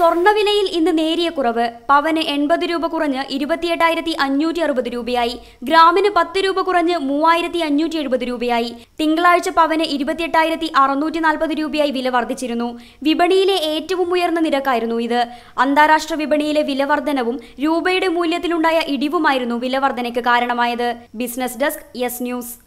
സ്വർണ്ണവിലയിൽ ഇന്ന് നേരിയ കുറവ് പവന് എൺപത് രൂപ കുറഞ്ഞ് ഇരുപത്തിയെട്ടായിരത്തി അഞ്ഞൂറ്റി അറുപത് രൂപയായി ഗ്രാമിന് പത്ത് രൂപ കുറഞ്ഞ് മൂവായിരത്തി അഞ്ഞൂറ്റി എഴുപത് രൂപയായി തിങ്കളാഴ്ച പവന് ഇരുപത്തിയെട്ടായിരത്തി അറുന്നൂറ്റി നാൽപ്പത് രൂപയായി വില വർദ്ധിച്ചിരുന്നു വിപണിയിലെ ഏറ്റവും ഉയർന്ന നിരക്കായിരുന്നു ഇത് അന്താരാഷ്ട്ര വിപണിയിലെ വിലവർദ്ധനവും രൂപയുടെ മൂല്യത്തിലുണ്ടായ ഇടിവുമായിരുന്നു വിലവർദ്ധനയ്ക്ക് കാരണമായത് ബിസിനസ് ഡെസ്ക് യെസ് ന്യൂസ്